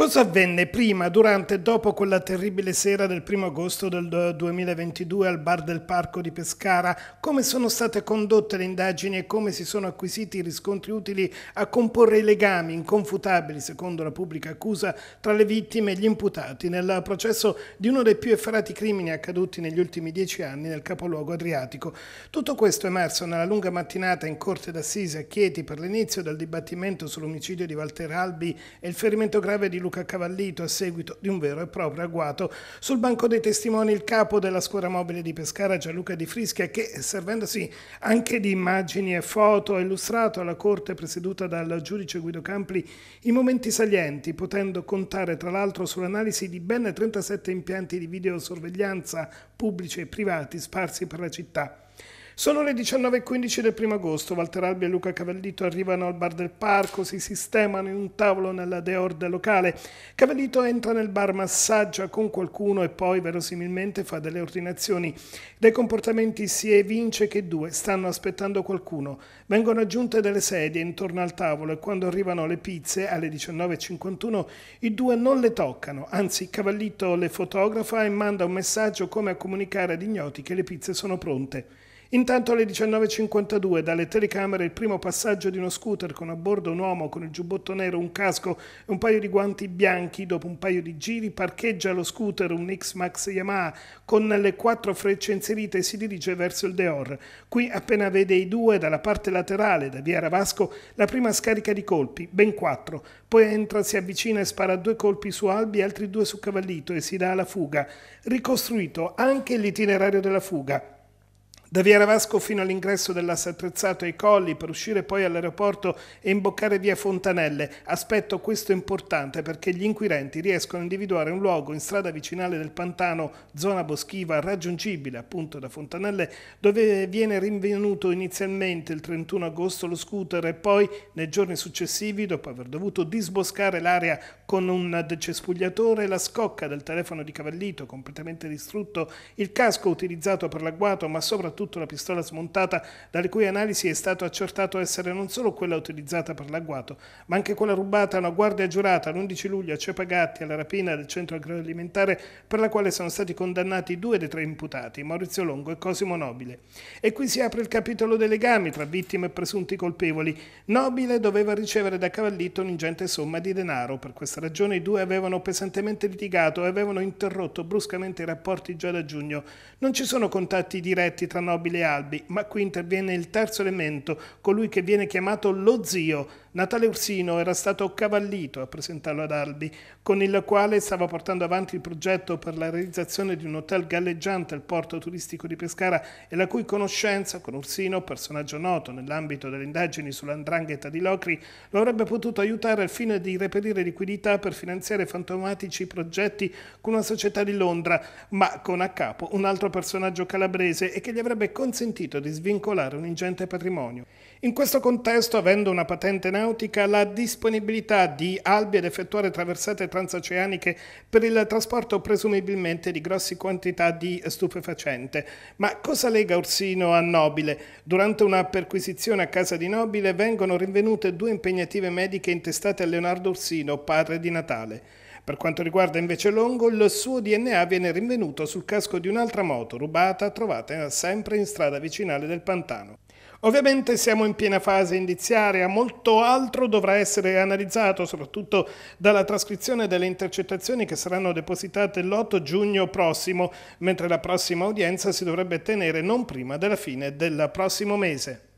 Cosa avvenne prima, durante e dopo quella terribile sera del 1 agosto del 2022 al bar del Parco di Pescara? Come sono state condotte le indagini e come si sono acquisiti i riscontri utili a comporre i legami inconfutabili, secondo la pubblica accusa, tra le vittime e gli imputati nel processo di uno dei più efferati crimini accaduti negli ultimi dieci anni nel capoluogo adriatico? Tutto questo è emerso nella lunga mattinata in Corte d'Assise a Chieti per l'inizio del dibattimento sull'omicidio di Walter Albi e il ferimento grave di Luca Luca Cavallito a seguito di un vero e proprio agguato. Sul banco dei testimoni il capo della scuola mobile di Pescara Gianluca Di Frischia che servendosi anche di immagini e foto ha illustrato alla corte presieduta dal giudice Guido Campli i momenti salienti potendo contare tra l'altro sull'analisi di ben 37 impianti di videosorveglianza pubblici e privati sparsi per la città. Sono le 19.15 del primo agosto, Walter Albi e Luca Cavallito arrivano al bar del parco, si sistemano in un tavolo nella deorda locale. Cavallito entra nel bar, massaggia con qualcuno e poi verosimilmente fa delle ordinazioni. Dai comportamenti si evince che due stanno aspettando qualcuno. Vengono aggiunte delle sedie intorno al tavolo e quando arrivano le pizze alle 19.51 i due non le toccano, anzi Cavallito le fotografa e manda un messaggio come a comunicare ad ignoti che le pizze sono pronte. Intanto alle 19.52 dalle telecamere il primo passaggio di uno scooter con a bordo un uomo con il giubbotto nero, un casco e un paio di guanti bianchi. Dopo un paio di giri parcheggia lo scooter, un X-Max Yamaha, con le quattro frecce inserite e si dirige verso il Deor. Qui appena vede i due dalla parte laterale, da via Ravasco, la prima scarica di colpi, ben quattro. Poi entra, si avvicina e spara due colpi su Albi e altri due su Cavallito e si dà alla fuga. Ricostruito anche l'itinerario della fuga. Da Via Ravasco fino all'ingresso della Satrezzato ai Colli per uscire poi all'aeroporto e imboccare via Fontanelle. Aspetto questo importante perché gli inquirenti riescono a individuare un luogo in strada vicinale del Pantano, zona boschiva raggiungibile appunto da Fontanelle, dove viene rinvenuto inizialmente il 31 agosto lo scooter e poi nei giorni successivi, dopo aver dovuto disboscare l'area con un decespugliatore, la scocca del telefono di Cavallito completamente distrutto, il casco utilizzato per l'agguato, ma soprattutto la pistola smontata, dalle cui analisi è stato accertato essere non solo quella utilizzata per l'agguato, ma anche quella rubata a una guardia giurata l'11 luglio a Cepagatti alla rapina del centro agroalimentare per la quale sono stati condannati due dei tre imputati, Maurizio Longo e Cosimo Nobile. E qui si apre il capitolo dei legami tra vittime e presunti colpevoli. Nobile doveva ricevere da Cavallito un'ingente somma di denaro per questa ragione i due avevano pesantemente litigato e avevano interrotto bruscamente i rapporti già da giugno. Non ci sono contatti diretti tra nobile e albi, ma qui interviene il terzo elemento, colui che viene chiamato lo zio, Natale Ursino era stato cavallito a presentarlo ad Albi, con il quale stava portando avanti il progetto per la realizzazione di un hotel galleggiante al porto turistico di Pescara e la cui conoscenza con Ursino, personaggio noto nell'ambito delle indagini sull'andrangheta di Locri, lo avrebbe potuto aiutare al fine di reperire liquidità per finanziare fantomatici progetti con una società di Londra, ma con a capo un altro personaggio calabrese e che gli avrebbe consentito di svincolare un ingente patrimonio. In questo contesto, avendo una patente nautica, la disponibilità di albi ad effettuare traversate transoceaniche per il trasporto presumibilmente di grossi quantità di stupefacente. Ma cosa lega Orsino a Nobile? Durante una perquisizione a casa di Nobile vengono rinvenute due impegnative mediche intestate a Leonardo Orsino, padre di Natale. Per quanto riguarda invece Longo, il suo DNA viene rinvenuto sul casco di un'altra moto rubata trovata sempre in strada vicinale del Pantano. Ovviamente siamo in piena fase indiziaria, molto altro dovrà essere analizzato, soprattutto dalla trascrizione delle intercettazioni che saranno depositate l'8 giugno prossimo, mentre la prossima udienza si dovrebbe tenere non prima della fine del prossimo mese.